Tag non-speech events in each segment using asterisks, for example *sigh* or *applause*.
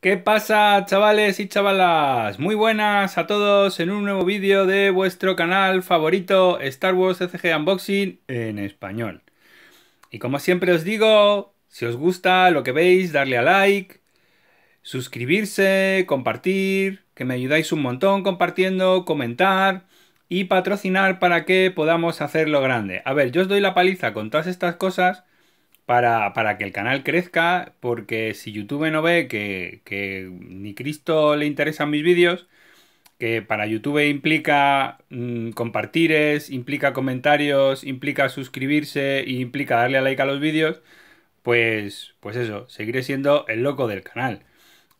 ¿Qué pasa chavales y chavalas? Muy buenas a todos en un nuevo vídeo de vuestro canal favorito Star Wars e cg Unboxing en español. Y como siempre os digo, si os gusta lo que veis, darle a like, suscribirse, compartir, que me ayudáis un montón compartiendo, comentar y patrocinar para que podamos hacerlo grande. A ver, yo os doy la paliza con todas estas cosas para, que el canal crezca, porque si YouTube no ve que, ni Cristo le interesan mis vídeos, que para YouTube implica mm, compartires, implica comentarios, implica suscribirse y implica darle a like a los vídeos, pues, pues eso, seguiré siendo el loco del canal.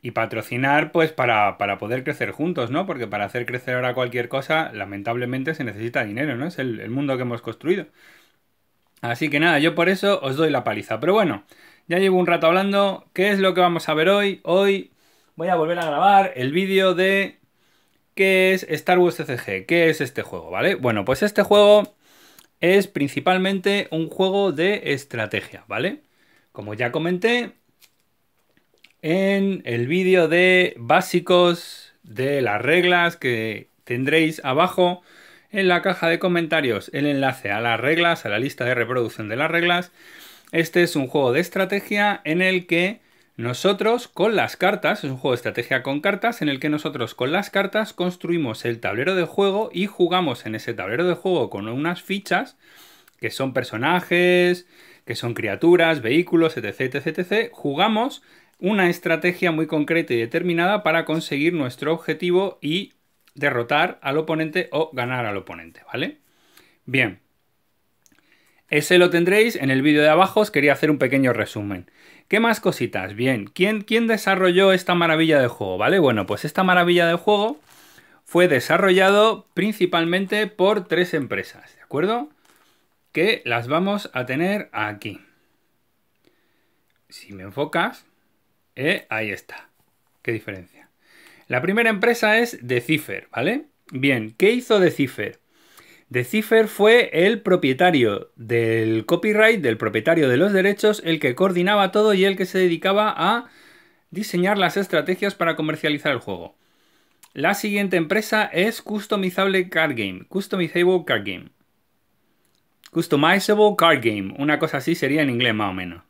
Y patrocinar, pues para, para poder crecer juntos, ¿no? Porque para hacer crecer ahora cualquier cosa, lamentablemente se necesita dinero, ¿no? Es el mundo que hemos construido. Así que nada, yo por eso os doy la paliza. Pero bueno, ya llevo un rato hablando. ¿Qué es lo que vamos a ver hoy? Hoy voy a volver a grabar el vídeo de qué es Star Wars CCG, qué es este juego, ¿vale? Bueno, pues este juego es principalmente un juego de estrategia, ¿vale? Como ya comenté en el vídeo de básicos de las reglas que tendréis abajo, en la caja de comentarios el enlace a las reglas, a la lista de reproducción de las reglas. Este es un juego de estrategia en el que nosotros con las cartas, es un juego de estrategia con cartas, en el que nosotros con las cartas construimos el tablero de juego y jugamos en ese tablero de juego con unas fichas que son personajes, que son criaturas, vehículos, etc, etc, etc. Jugamos una estrategia muy concreta y determinada para conseguir nuestro objetivo y derrotar al oponente o ganar al oponente, ¿vale? Bien. Ese lo tendréis en el vídeo de abajo, os quería hacer un pequeño resumen. ¿Qué más cositas? Bien, ¿quién, desarrolló esta maravilla de juego? ¿Vale? Bueno, pues esta maravilla de juego fue desarrollado principalmente por tres empresas, ¿de acuerdo? Que las vamos a tener aquí. Si me enfocas, eh, ahí está. ¿Qué diferencia? La primera empresa es Decipher, ¿vale? Bien, ¿qué hizo Decipher? Decipher fue el propietario del copyright, del propietario de los derechos, el que coordinaba todo y el que se dedicaba a diseñar las estrategias para comercializar el juego. La siguiente empresa es Customizable Card Game, Customizable Card Game. Customizable Card Game, una cosa así sería en inglés más o menos.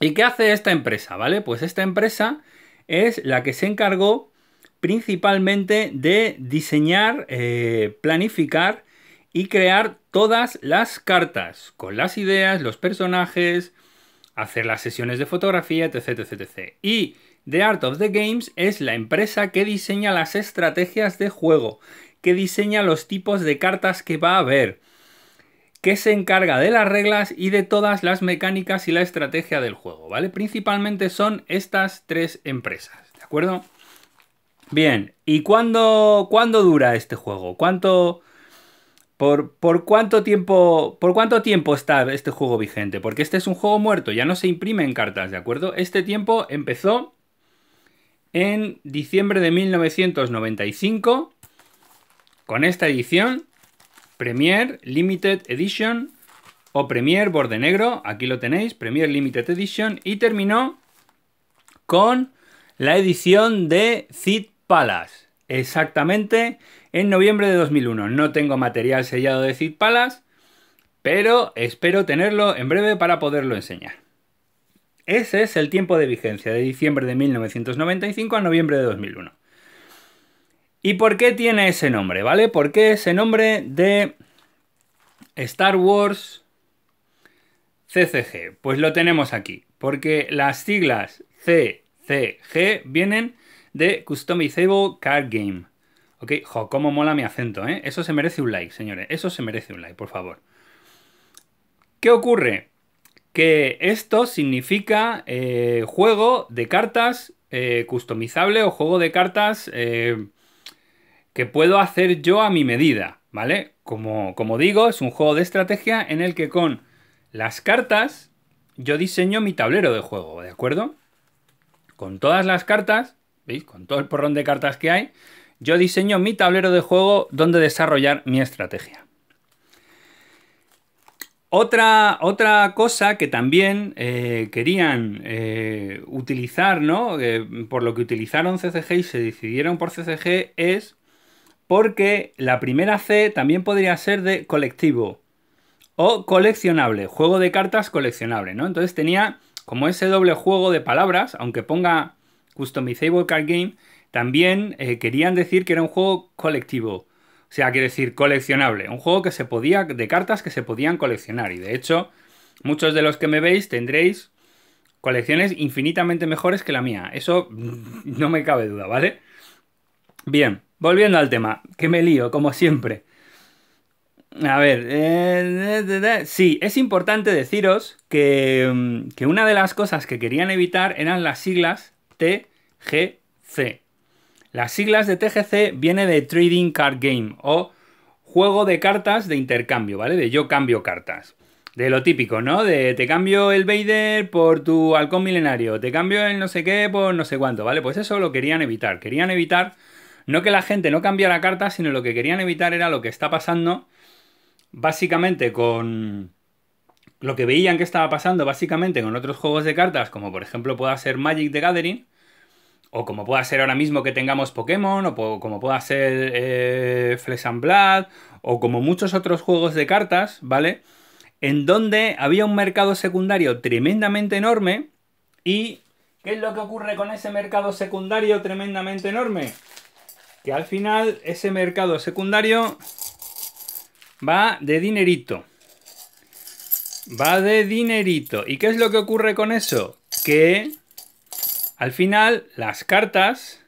¿Y qué hace esta empresa? ¿Vale? Pues esta empresa es la que se encargó principalmente de diseñar, eh, planificar y crear todas las cartas, con las ideas, los personajes, hacer las sesiones de fotografía, etc, etc, etc. Y The Art of the Games es la empresa que diseña las estrategias de juego, que diseña los tipos de cartas que va a haber, que se encarga de las reglas y de todas las mecánicas y la estrategia del juego, ¿vale? Principalmente son estas tres empresas, ¿de acuerdo? Bien, ¿y cuándo, dura este juego? ¿Cuánto... Por, por, cuánto tiempo, ¿Por cuánto tiempo está este juego vigente? Porque este es un juego muerto, ya no se imprime en cartas, ¿de acuerdo? Este tiempo empezó en diciembre de 1995 con esta edición Premier Limited Edition o Premier Borde Negro, aquí lo tenéis, Premier Limited Edition, y terminó con la edición de Cid Palace, exactamente en noviembre de 2001. No tengo material sellado de Cid Palace, pero espero tenerlo en breve para poderlo enseñar. Ese es el tiempo de vigencia de diciembre de 1995 a noviembre de 2001. ¿Y por qué tiene ese nombre? ¿Vale? ¿Por qué ese nombre de Star Wars CCG? Pues lo tenemos aquí, porque las siglas CCG vienen de Customizable Card Game. Ok, jo, cómo mola mi acento, ¿eh? Eso se merece un like, señores. Eso se merece un like, por favor. ¿Qué ocurre? Que esto significa eh, juego de cartas eh, customizable o juego de cartas eh, que puedo hacer yo a mi medida, ¿vale? Como, como digo, es un juego de estrategia en el que con las cartas yo diseño mi tablero de juego, ¿de acuerdo? Con todas las cartas, ¿veis? Con todo el porrón de cartas que hay, yo diseño mi tablero de juego donde desarrollar mi estrategia. Otra, otra cosa que también eh, querían eh, utilizar, ¿no? Eh, por lo que utilizaron CCG y se decidieron por CCG es porque la primera C también podría ser de colectivo o coleccionable, juego de cartas coleccionable, ¿no? Entonces tenía como ese doble juego de palabras, aunque ponga customizable card game, también eh, querían decir que era un juego colectivo. O sea, quiere decir coleccionable, un juego que se podía de cartas que se podían coleccionar y de hecho muchos de los que me veis tendréis colecciones infinitamente mejores que la mía. Eso mm, no me cabe duda, ¿vale? Bien. Volviendo al tema, que me lío, como siempre. A ver, eh, sí, es importante deciros que, mm, que una de las cosas que querían evitar eran las siglas TGC. Las siglas de TGC viene de Trading Card Game o juego de cartas de intercambio, ¿vale? De yo cambio cartas. De lo típico, ¿no? De te cambio el Vader por tu halcón milenario, te cambio el no sé qué por no sé cuánto, ¿vale? Pues eso lo querían evitar. Querían evitar no que la gente no cambiara carta, sino lo que querían evitar era lo que está pasando básicamente con lo que veían que estaba pasando básicamente con otros juegos de cartas, como por ejemplo pueda ser Magic the Gathering, o como pueda ser ahora mismo que tengamos Pokémon, o como pueda ser eh, Flesh and Blood, o como muchos otros juegos de cartas, ¿vale? En donde había un mercado secundario tremendamente enorme y... ¿Qué es lo que ocurre con ese mercado secundario tremendamente enorme? que al final ese mercado secundario va de dinerito. Va de dinerito. ¿Y qué es lo que ocurre con eso? Que al final las cartas,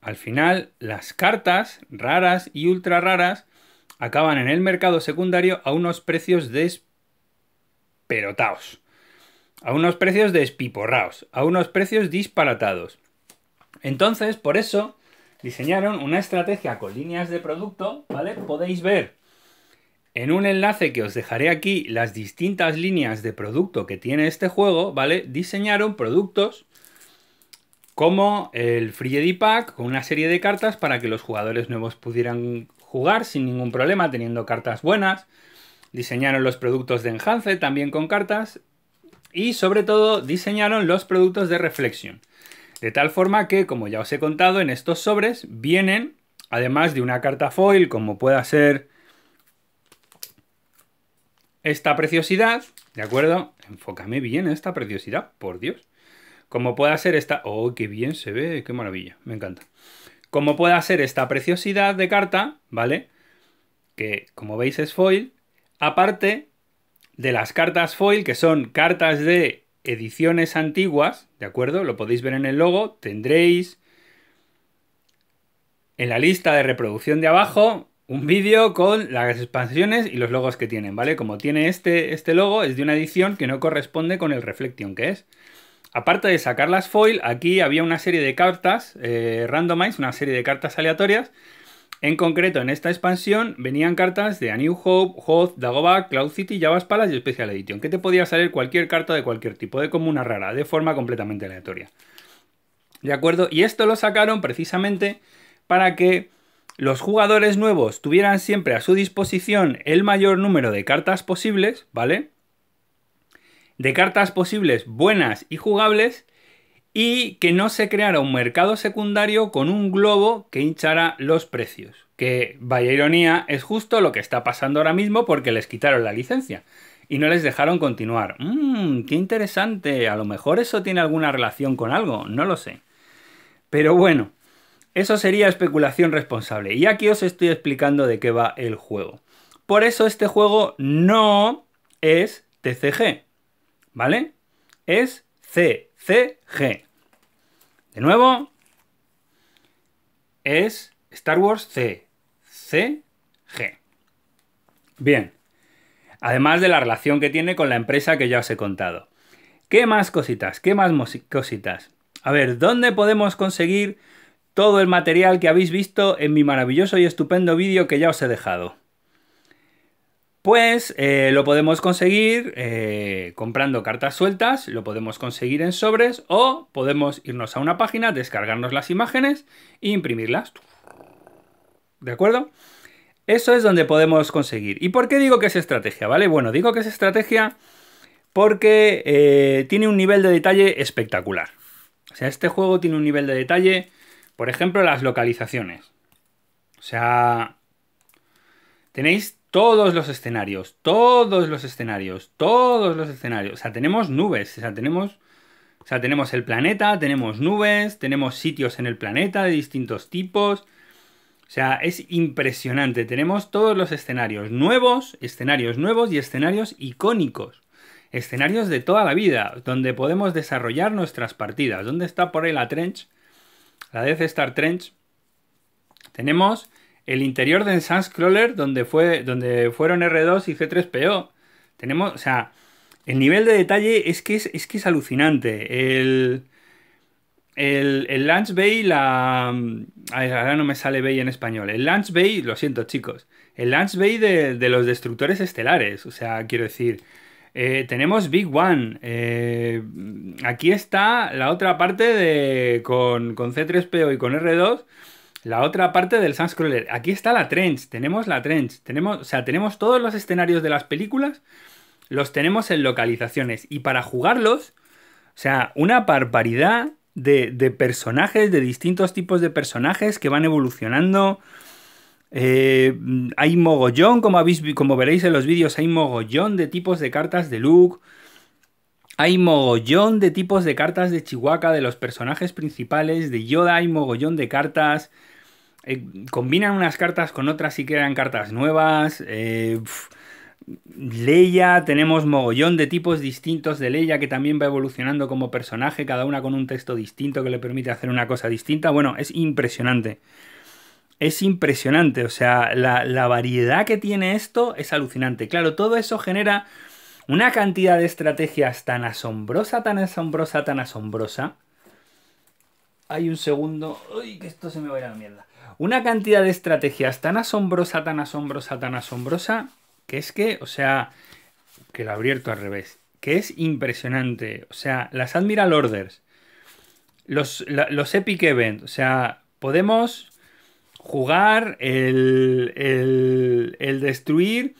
al final las cartas raras y ultra raras acaban en el mercado secundario a unos precios desperotaos. A unos precios despiporraos. A unos precios disparatados. Entonces, por eso diseñaron una estrategia con líneas de producto, ¿vale? Podéis ver en un enlace que os dejaré aquí las distintas líneas de producto que tiene este juego, ¿vale? Diseñaron productos como el Free Pack con una serie de cartas para que los jugadores nuevos pudieran jugar sin ningún problema, teniendo cartas buenas. Diseñaron los productos de Enhance también con cartas. Y sobre todo diseñaron los productos de Reflexion. De tal forma que, como ya os he contado, en estos sobres vienen, además de una carta foil, como pueda ser esta preciosidad, ¿de acuerdo? Enfócame bien esta preciosidad, por Dios. Como pueda ser esta... ¡Oh, qué bien se ve! ¡Qué maravilla! Me encanta. Como pueda ser esta preciosidad de carta, ¿vale? Que, como veis, es foil. Aparte de las cartas foil, que son cartas de ediciones antiguas, ¿de acuerdo? Lo podéis ver en el logo, tendréis en la lista de reproducción de abajo un vídeo con las expansiones y los logos que tienen, ¿vale? Como tiene este, este logo, es de una edición que no corresponde con el Reflection que es. Aparte de sacar las foil, aquí había una serie de cartas eh, randomized, una serie de cartas aleatorias, en concreto, en esta expansión venían cartas de A New Hope, Hoth, Dagobah, Cloud City, Javas Palace y Special Edition, que te podía salir cualquier carta de cualquier tipo, de comuna rara, de forma completamente aleatoria. ¿De acuerdo? Y esto lo sacaron precisamente para que los jugadores nuevos tuvieran siempre a su disposición el mayor número de cartas posibles, ¿vale? De cartas posibles buenas y jugables, y que no se creara un mercado secundario con un globo que hinchara los precios. Que, vaya ironía, es justo lo que está pasando ahora mismo porque les quitaron la licencia y no les dejaron continuar. Mmm, qué interesante, a lo mejor eso tiene alguna relación con algo, no lo sé. Pero bueno, eso sería especulación responsable y aquí os estoy explicando de qué va el juego. Por eso este juego no es TCG, ¿vale? Es C, C, G. De nuevo, es Star Wars C, C, G. Bien, además de la relación que tiene con la empresa que ya os he contado. ¿Qué más cositas? ¿Qué más cositas? A ver, ¿dónde podemos conseguir todo el material que habéis visto en mi maravilloso y estupendo vídeo que ya os he dejado? Pues eh, lo podemos conseguir eh, comprando cartas sueltas, lo podemos conseguir en sobres o podemos irnos a una página, descargarnos las imágenes e imprimirlas. ¿De acuerdo? Eso es donde podemos conseguir. ¿Y por qué digo que es estrategia? ¿Vale? Bueno, digo que es estrategia porque eh, tiene un nivel de detalle espectacular. O sea, este juego tiene un nivel de detalle, por ejemplo, las localizaciones. O sea, tenéis todos los escenarios, todos los escenarios, todos los escenarios. O sea, tenemos nubes, o sea, tenemos... O sea, tenemos el planeta, tenemos nubes, tenemos sitios en el planeta de distintos tipos. O sea, es impresionante. Tenemos todos los escenarios nuevos, escenarios nuevos y escenarios icónicos. Escenarios de toda la vida, donde podemos desarrollar nuestras partidas. ¿Dónde está por ahí la trench? La Death Star Trench. Tenemos el interior de Sunscroller, donde, fue, donde fueron R2 y C3PO. Tenemos, o sea, el nivel de detalle es que es, es que es alucinante. El, el, Lunch Bay, la... ahora no me sale Bay en español. El Lunch Bay, lo siento chicos, el Lunch Bay de, los destructores estelares. O sea, quiero decir, eh, tenemos Big One. Eh, aquí está la otra parte de, con, con C3PO y con R2 la otra parte del Sunscroller. Aquí está la Trench. Tenemos la Trench. Tenemos, o sea, tenemos todos los escenarios de las películas. Los tenemos en localizaciones. Y para jugarlos, o sea, una barbaridad de, de personajes, de distintos tipos de personajes que van evolucionando. Eh, hay mogollón, como, habéis, como veréis en los vídeos, hay mogollón de tipos de cartas de Luke. Hay mogollón de tipos de cartas de Chihuahua, de los personajes principales, de Yoda, hay mogollón de cartas. Eh, combinan unas cartas con otras y crean cartas nuevas. Eh, Leia, tenemos mogollón de tipos distintos de Leia que también va evolucionando como personaje, cada una con un texto distinto que le permite hacer una cosa distinta. Bueno, es impresionante. Es impresionante, o sea, la, la variedad que tiene esto es alucinante. Claro, todo eso genera una cantidad de estrategias tan asombrosa, tan asombrosa, tan asombrosa. Hay un segundo. Uy, que esto se me va a ir a la mierda una cantidad de estrategias tan asombrosa, tan asombrosa, tan asombrosa, que es que, o sea, que lo abierto al revés, que es impresionante. O sea, las Admiral Orders, los, Epic Events, o sea, podemos jugar el, el, el destruir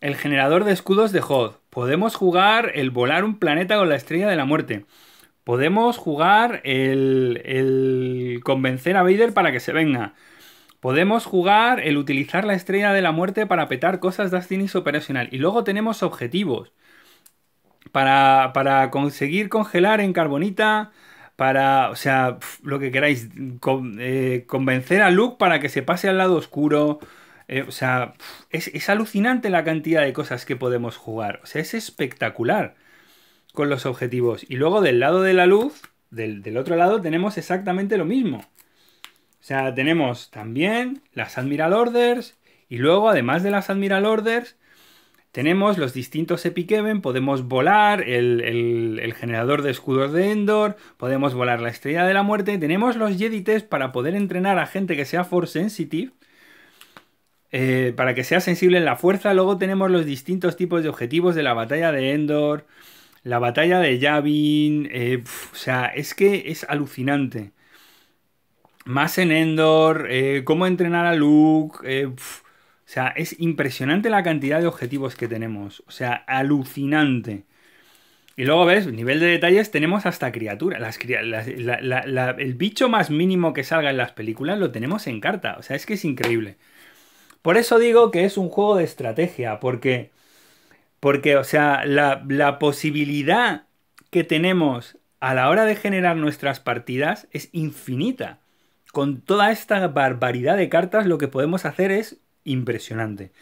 el generador de escudos de Hod. Podemos jugar el volar un planeta con la estrella de la muerte. Podemos jugar el, el convencer a Vader para que se venga. Podemos jugar el utilizar la estrella de la muerte para petar cosas de Astinis operacional. Y luego tenemos objetivos. Para, conseguir congelar en carbonita para, o sea, lo que queráis, eh, convencer a Luke para que se pase al lado oscuro. Eh, o sea, es, alucinante la cantidad de cosas que podemos jugar. O sea, es espectacular con los objetivos. Y luego del lado de la luz, del otro lado, tenemos exactamente lo mismo. O sea, tenemos también las Admiral Orders y luego, además de las Admiral Orders, tenemos los distintos Epic podemos volar el, el, generador de escudos de Endor, podemos volar la estrella de la muerte, tenemos los Jedi para poder entrenar a gente que sea Force Sensitive, eh, para que sea sensible en la fuerza, luego tenemos los distintos tipos de objetivos de la batalla de Endor, la batalla de Yavin, eh, o sea, es que es alucinante más en Endor, eh, cómo entrenar a Luke. Eh, o sea, es impresionante la cantidad de objetivos que tenemos. O sea, alucinante. Y luego ves, nivel de detalles, tenemos hasta criaturas. el bicho más mínimo que salga en las películas lo tenemos en carta. O sea, es que es increíble. Por eso digo que es un juego de estrategia, porque, porque o sea, la posibilidad que tenemos a la hora de generar nuestras partidas es infinita con toda esta barbaridad de cartas lo que podemos hacer es impresionante.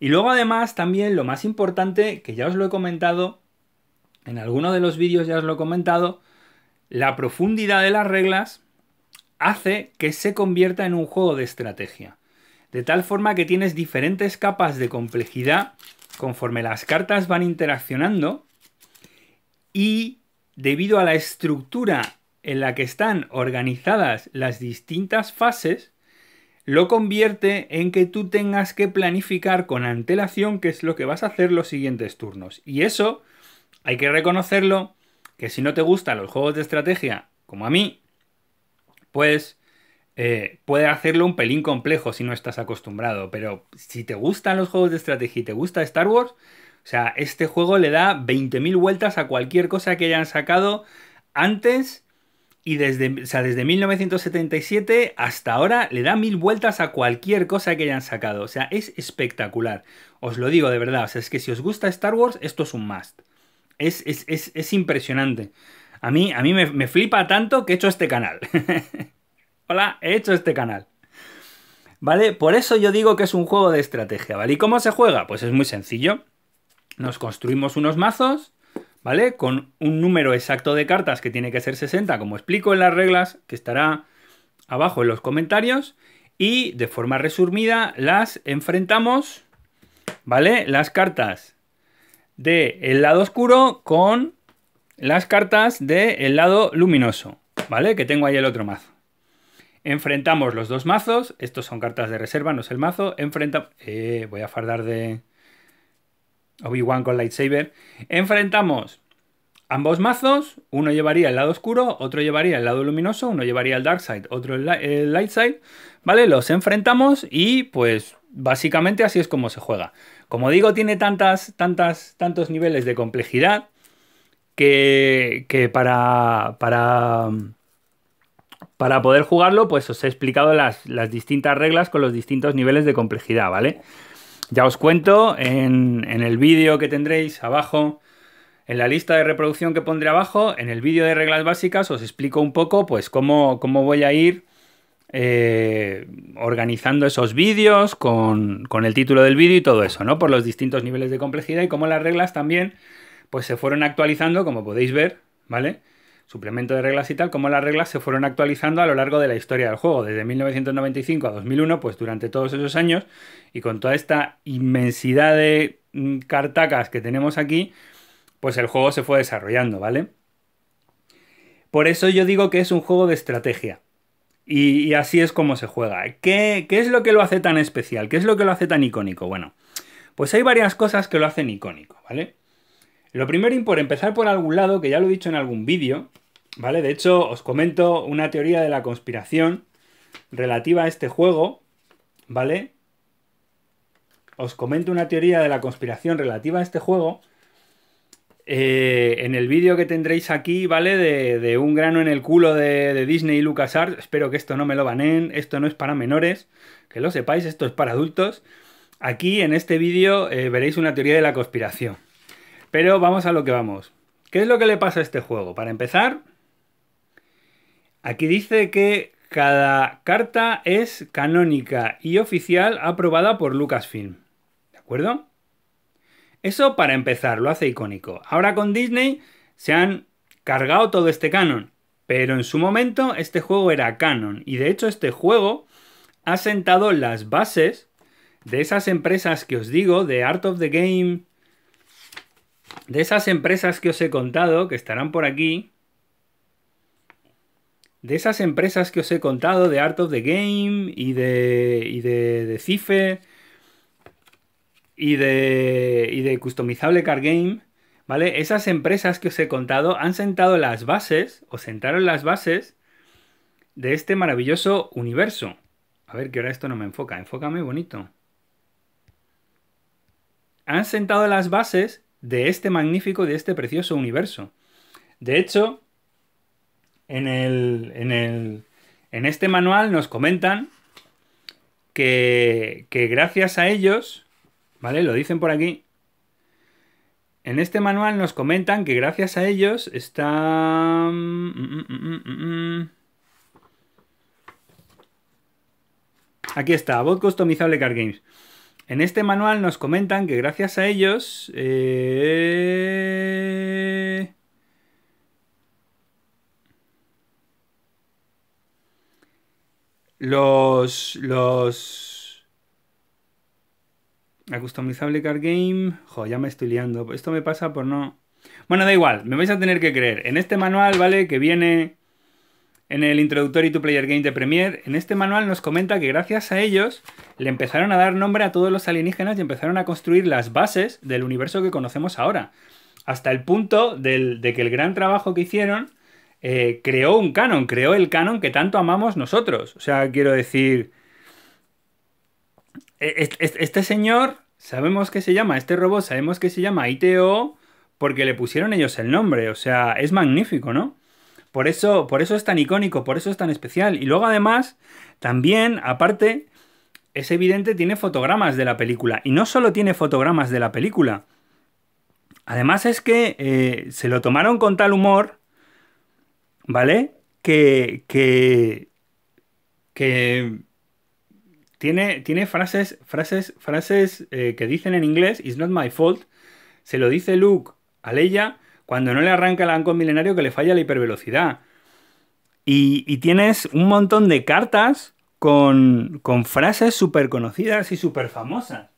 Y luego además también lo más importante, que ya os lo he comentado, en alguno de los vídeos ya os lo he comentado, la profundidad de las reglas hace que se convierta en un juego de estrategia. De tal forma que tienes diferentes capas de complejidad conforme las cartas van interaccionando y debido a la estructura en la que están organizadas las distintas fases, lo convierte en que tú tengas que planificar con antelación qué es lo que vas a hacer los siguientes turnos. Y eso, hay que reconocerlo, que si no te gustan los juegos de estrategia, como a mí, pues eh, puede hacerlo un pelín complejo si no estás acostumbrado. Pero si te gustan los juegos de estrategia y te gusta Star Wars, o sea, este juego le da 20.000 vueltas a cualquier cosa que hayan sacado antes y desde, sea, desde 1977 hasta ahora le da mil vueltas a cualquier cosa que hayan sacado. O sea, es espectacular. Os lo digo de verdad. O sea, es que si os gusta Star Wars, esto es un must. Es, es, es, impresionante. A mí, a mí me, me flipa tanto que he hecho este canal. *laughs* Hola, he hecho este canal. ¿Vale? Por eso yo digo que es un juego de estrategia, ¿vale? ¿Y cómo se juega? Pues es muy sencillo. Nos construimos unos mazos ¿vale? Con un número exacto de cartas que tiene que ser 60, como explico en las reglas, que estará abajo en los comentarios, y de forma resumida las enfrentamos, ¿vale? Las cartas del el lado oscuro con las cartas del lado luminoso, ¿vale? Que tengo ahí el otro mazo. Enfrentamos los dos mazos, estos son cartas de reserva, no es el mazo, enfrentamos... Eh, voy a fardar de... Obi-Wan con lightsaber, enfrentamos ambos mazos, uno llevaría el lado oscuro, otro llevaría el lado luminoso, uno llevaría el dark side, otro el, light side, ¿vale? Los enfrentamos y pues básicamente así es como se juega. Como digo, tiene tantas, tantas, tantos niveles de complejidad que, para, para, para poder jugarlo, pues os he explicado las, distintas reglas con los distintos niveles de complejidad, ¿vale? vale ya os cuento en, el vídeo que tendréis abajo, en la lista de reproducción que pondré abajo, en el vídeo de reglas básicas os explico un poco pues cómo, voy a ir eh, organizando esos vídeos con, el título del vídeo y todo eso, ¿no? Por los distintos niveles de complejidad y cómo las reglas también pues se fueron actualizando, como podéis ver, ¿vale? suplemento de reglas y tal, como las reglas se fueron actualizando a lo largo de la historia del juego, desde 1995 a 2001, pues durante todos esos años y con toda esta inmensidad de mm, cartacas que tenemos aquí, pues el juego se fue desarrollando, ¿vale? Por eso yo digo que es un juego de estrategia. Y, así es como se juega. ¿Qué, ¿Qué es lo que lo hace tan especial? ¿Qué es lo que lo hace tan icónico? Bueno, pues hay varias cosas que lo hacen icónico, ¿vale? Lo primero, y por empezar por algún lado, que ya lo he dicho en algún vídeo, ¿Vale? De hecho, os comento una teoría de la conspiración relativa a este juego, ¿vale? Os comento una teoría de la conspiración relativa a este juego eh, en el vídeo que tendréis aquí, ¿vale? De, un grano en el culo de, Disney y LucasArts. Espero que esto no me lo banen, esto no es para menores, que lo sepáis, esto es para adultos. Aquí en este vídeo eh, veréis una teoría de la conspiración. Pero vamos a lo que vamos. ¿Qué es lo que le pasa a este juego? Para empezar, Aquí dice que cada carta es canónica y oficial aprobada por Lucasfilm. ¿De acuerdo? Eso para empezar, lo hace icónico. Ahora con Disney se han cargado todo este canon, pero en su momento este juego era canon y de hecho este juego ha sentado las bases de esas empresas que os digo, de Art of the Game, de esas empresas que os he contado, que estarán por aquí, de esas empresas que os he contado, de Art of the Game y de, y de, de Cife y de, y de Customizable Card Game, ¿vale? Esas empresas que os he contado han sentado las bases, o sentaron las bases de este maravilloso universo. A ver, que ahora esto no me enfoca, enfócame bonito. Han sentado las bases de este magnífico, de este precioso universo. De hecho, en el, en este manual nos comentan que, que gracias a ellos, ¿vale? Lo dicen por aquí. En este manual nos comentan que gracias a ellos está... Mm, mm, mm, aquí está, bot customizable Car Games. En este manual nos comentan que gracias a ellos... Eh, Los. Los. La customizable card game. Joder, ya me estoy liando. Esto me pasa por no. Bueno, da igual, me vais a tener que creer. En este manual, ¿vale? Que viene en el Introductory to Player Game de Premiere, en este manual nos comenta que gracias a ellos le empezaron a dar nombre a todos los alienígenas y empezaron a construir las bases del universo que conocemos ahora. Hasta el punto del, de que el gran trabajo que hicieron eh, creó un canon, creó el canon que tanto amamos nosotros. O sea, quiero decir, e, este, señor, sabemos que se llama, este robot, sabemos que se llama ITO porque le pusieron ellos el nombre. O sea, es magnífico, ¿no? Por eso, por eso es tan icónico, por eso es tan especial. Y luego además, también, aparte, es evidente, tiene fotogramas de la película. Y no solo tiene fotogramas de la película. Además es que eh, se lo tomaron con tal humor ¿vale? Que, que, que tiene, tiene frases, frases, frases eh, que dicen en inglés, it's not my fault, se lo dice Luke a Leia cuando no le arranca el ancon milenario que le falla la hipervelocidad. Y, y tienes un montón de cartas con, con frases súper conocidas y súper famosas.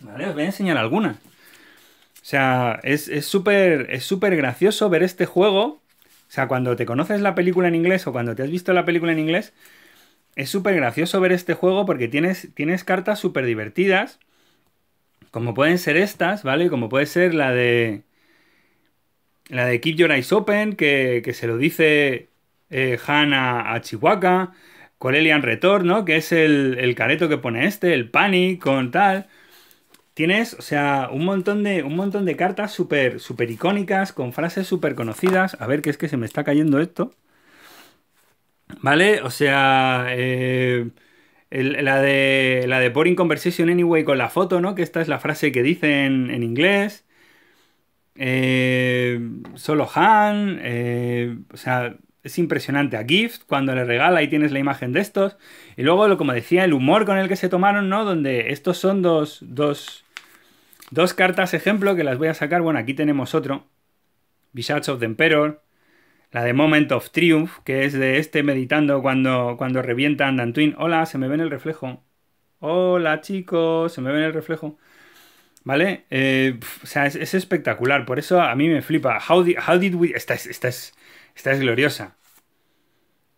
¿Vale? Os voy a enseñar algunas. O sea, es súper es súper gracioso ver este juego o sea, cuando te conoces la película en inglés o cuando te has visto la película en inglés, es súper gracioso ver este juego porque tienes, cartas súper divertidas, como pueden ser estas, ¿vale? Como puede ser la de... La de Keep Your Eyes Open, que, se lo dice eh, Han a Chihuahua. Corellian ¿no? Que es el, el, careto que pone este, el Panic con tal. Tienes, o sea, un montón de, un montón de cartas súper super icónicas, con frases súper conocidas. A ver, qué es que se me está cayendo esto. ¿Vale? O sea, eh, la, de, la de Boring Conversation Anyway con la foto, ¿no? Que esta es la frase que dicen en inglés. Eh, solo Han. Eh, o sea, es impresionante. A Gift, cuando le regala, ahí tienes la imagen de estos. Y luego, como decía, el humor con el que se tomaron, ¿no? Donde estos son dos, dos, dos cartas ejemplo que las voy a sacar. Bueno, aquí tenemos otro. Visage of the Emperor. La de Moment of Triumph, que es de este meditando cuando, cuando revienta twin Hola, se me ve en el reflejo. Hola, chicos, se me ve en el reflejo. ¿Vale? Eh, o sea, es, espectacular. Por eso a mí me flipa. How, how did we. Esta esta es, esta es gloriosa.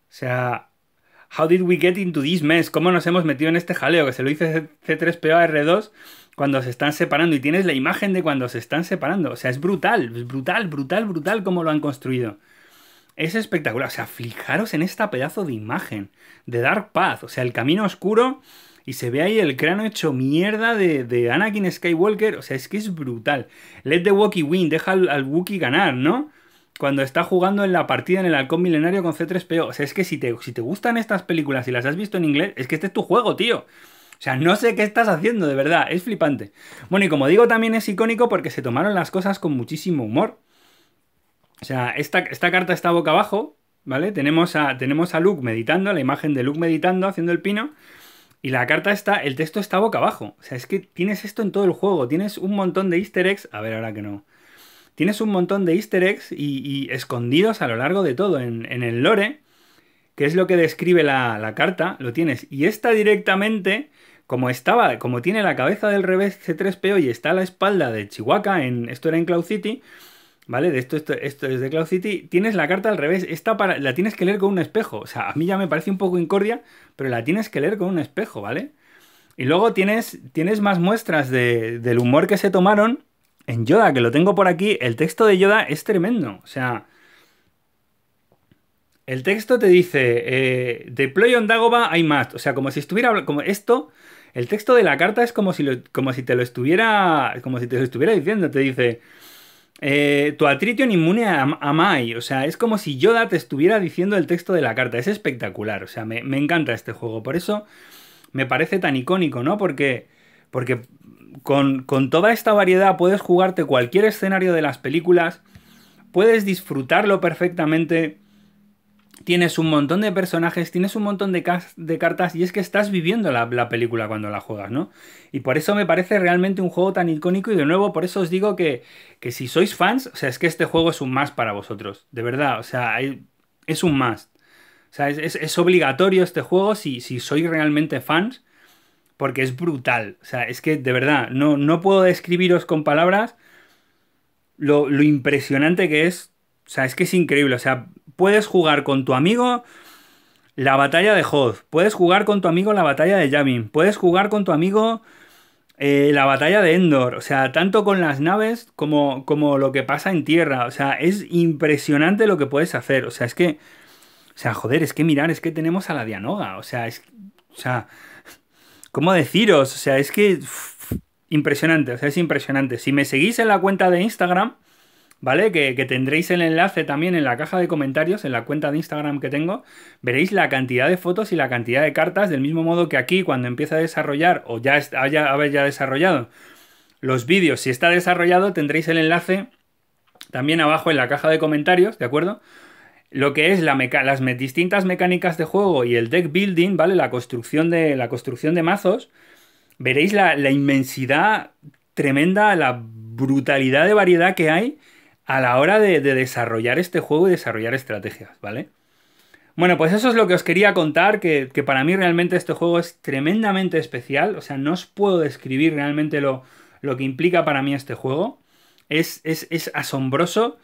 O sea, how did we get into this mess? ¿Cómo nos hemos metido en este jaleo? Que se lo dice C3PO R2 cuando se están separando y tienes la imagen de cuando se están separando. O sea, es brutal, brutal, brutal, brutal como lo han construido. Es espectacular. O sea, fijaros en esta pedazo de imagen de Dark Path. O sea, el camino oscuro y se ve ahí el cráneo hecho mierda de, de Anakin Skywalker. O sea, es que es brutal. Let the Wookiee win, deja al, al Wookiee ganar, ¿no? cuando está jugando en la partida en el halcón milenario con C3PO. O sea, es que si te, si te gustan estas películas y las has visto en inglés, es que este es tu juego, tío. O sea, no sé qué estás haciendo, de verdad, es flipante. Bueno, y como digo, también es icónico porque se tomaron las cosas con muchísimo humor. O sea, esta, esta carta está boca abajo, ¿vale? Tenemos a, tenemos a Luke meditando, la imagen de Luke meditando, haciendo el pino. Y la carta está, el texto está boca abajo. O sea, es que tienes esto en todo el juego. Tienes un montón de easter eggs. A ver, ahora que no tienes un montón de easter eggs y, escondidos a lo largo de todo en, el lore, que es lo que describe la, carta, lo tienes. Y esta directamente, como estaba, como tiene la cabeza del revés C3PO y está a la espalda de Chihuahua, en, esto era en Cloud City, ¿Vale? De esto, es de Cloud City. Tienes la carta al revés. Esta para, la tienes que leer con un espejo. O sea, a mí ya me parece un poco incordia, pero la tienes que leer con un espejo, ¿vale? Y luego tienes, tienes más muestras del humor que se tomaron en Yoda, que lo tengo por aquí, el texto de Yoda es tremendo. O sea, el texto te dice, eh, deploy on Dagoba hay más. O sea, como si estuviera, como esto, el texto de la carta es como si, como si te lo estuviera, como si te lo estuviera diciendo. Te dice, eh, tu atrition inmune a, a, Mai. O sea, es como si Yoda te estuviera diciendo el texto de la carta. Es espectacular. O sea, me, me encanta este juego. Por eso me parece tan icónico, ¿no? Porque, porque con, toda esta variedad puedes jugarte cualquier escenario de las películas, puedes disfrutarlo perfectamente tienes un montón de personajes, tienes un montón de, cartas y es que estás viviendo la, película cuando la juegas, ¿no? Y por eso me parece realmente un juego tan icónico y de nuevo por eso os digo que, si sois fans, o sea, es que este juego es un más para vosotros, de verdad, o sea, es un más. O sea, es, obligatorio este juego si, si sois realmente fans porque es brutal. O sea, es que de verdad, no, no puedo describiros con palabras lo, lo impresionante que es. O sea, es que es increíble. O sea, puedes jugar con tu amigo la batalla de Hoth, puedes jugar con tu amigo la batalla de Yamin, puedes jugar con tu amigo eh, la batalla de Endor. O sea, tanto con las naves como, como lo que pasa en tierra. O sea, es impresionante lo que puedes hacer. O sea, es que. O sea, joder, es que mirar, es que tenemos a la Dianoga. O sea, es. O sea, ¿Cómo deciros? O sea, es que... impresionante, o sea, es impresionante. Si me seguís en la cuenta de Instagram, ¿vale? Que, tendréis el enlace también en la caja de comentarios, en la cuenta de Instagram que tengo, veréis la cantidad de fotos y la cantidad de cartas, del mismo modo que aquí cuando empieza a desarrollar o ya haya, ya desarrollado los vídeos, si está desarrollado tendréis el enlace también abajo en la caja de comentarios, ¿de acuerdo? lo que es las distintas mecánicas de juego y el deck building, ¿vale? La construcción de, la construcción de mazos, veréis la, inmensidad tremenda, la brutalidad de variedad que hay a la hora de, desarrollar este juego y desarrollar estrategias, ¿vale? Bueno, pues eso es lo que os quería contar, que, para mí realmente este juego es tremendamente especial, o sea, no os puedo describir realmente lo, lo que implica para mí este juego, es, es, es asombroso.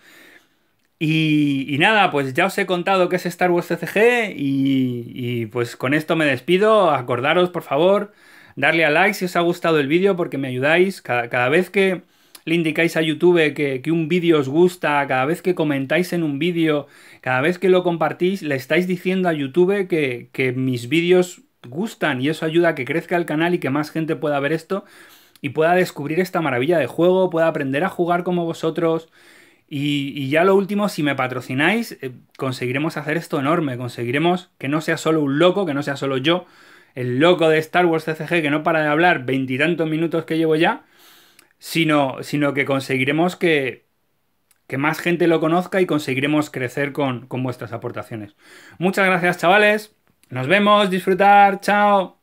Y, nada, pues ya os he contado qué es Star Wars CCG y, pues con esto me despido. Acordaros, por favor, darle a like si os ha gustado el vídeo porque me ayudáis. Cada, vez que le indicáis a YouTube que, un vídeo os gusta, cada vez que comentáis en un vídeo, cada vez que lo compartís, le estáis diciendo a YouTube que, que mis vídeos gustan y eso ayuda a que crezca el canal y que más gente pueda ver esto y pueda descubrir esta maravilla de juego, pueda aprender a jugar como vosotros. Y, ya lo último, si me patrocináis, eh, conseguiremos hacer esto enorme, conseguiremos que no sea solo un loco, que no sea solo yo, el loco de Star Wars CCG que no para de hablar veintitantos minutos que llevo ya, sino, sino que conseguiremos que, que más gente lo conozca y conseguiremos crecer con, con vuestras aportaciones. Muchas gracias chavales, nos vemos, disfrutar, chao.